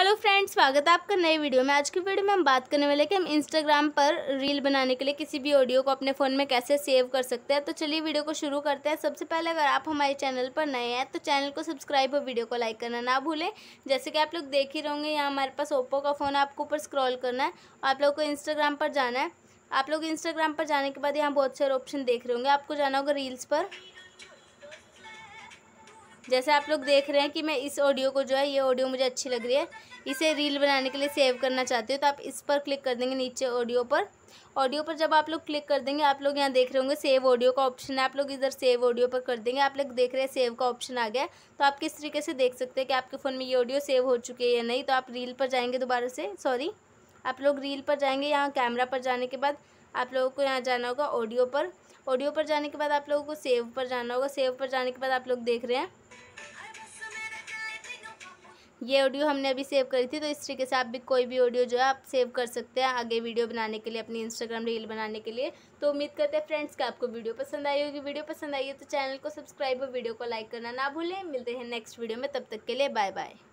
hello friends स्वागत है आपका नए वीडियो में आज की वीडियो में हम बात करने वाले कि हम इंस्टाग्राम पर रील बनाने के लिए किसी भी ऑडियो को अपने फ़ोन में कैसे सेव कर सकते हैं तो चलिए वीडियो को शुरू करते हैं सबसे पहले अगर आप हमारे चैनल पर नए हैं तो चैनल को सब्सक्राइब और वीडियो को लाइक करना ना भूलें जैसे कि आप लोग देख ही रहोगे यहाँ हमारे पास ओप्पो का फ़ोन है आपको ऊपर स्क्रॉल करना है आप लोग को इंस्टाग्राम पर जाना है आप लोग इंस्टाग्राम पर जाने के बाद यहाँ बहुत सारे ऑप्शन देख रहे होंगे आपको जाना होगा रील्स पर जैसे आप लोग देख रहे हैं कि मैं इस ऑडियो को जो है ये ऑडियो मुझे अच्छी लग रही है इसे रील बनाने के लिए सेव करना चाहते हो तो आप इस पर क्लिक कर देंगे नीचे ऑडियो पर ऑडियो पर जब आप लोग क्लिक कर देंगे आप लोग यहाँ देख रहे होंगे सेव ऑडियो का ऑप्शन है आप लोग इधर सेव ऑडियो पर कर देंगे आप लोग देख रहे हैं सेव का ऑप्शन आ गया तो आप किस तरीके से देख सकते हैं कि आपके फ़ोन में ये ऑडियो सेव हो चुकी है या नहीं तो आप रील पर जाएंगे दोबारा से सॉरी आप लोग रील पर जाएंगे यहाँ कैमरा पर जाने के बाद आप लोगों को यहाँ जाना होगा ऑडियो पर ऑडियो पर जाने के बाद आप लोगों को सेव पर जाना होगा सेव पर जाने के बाद आप लोग देख रहे हैं ये ऑडियो हमने अभी सेव करी थी तो इस तरीके से आप भी कोई भी ऑडियो जो है आप सेव कर सकते हैं आगे वीडियो बनाने के लिए अपनी इंस्टाग्राम रील बनाने के लिए तो उम्मीद करते हैं फ्रेंड्स कि आपको वीडियो पसंद आई होगी वीडियो पसंद आई है तो चैनल को सब्सक्राइब और वीडियो को लाइक करना ना भूलें मिलते हैं नेक्स्ट वीडियो में तब तक के लिए बाय बाय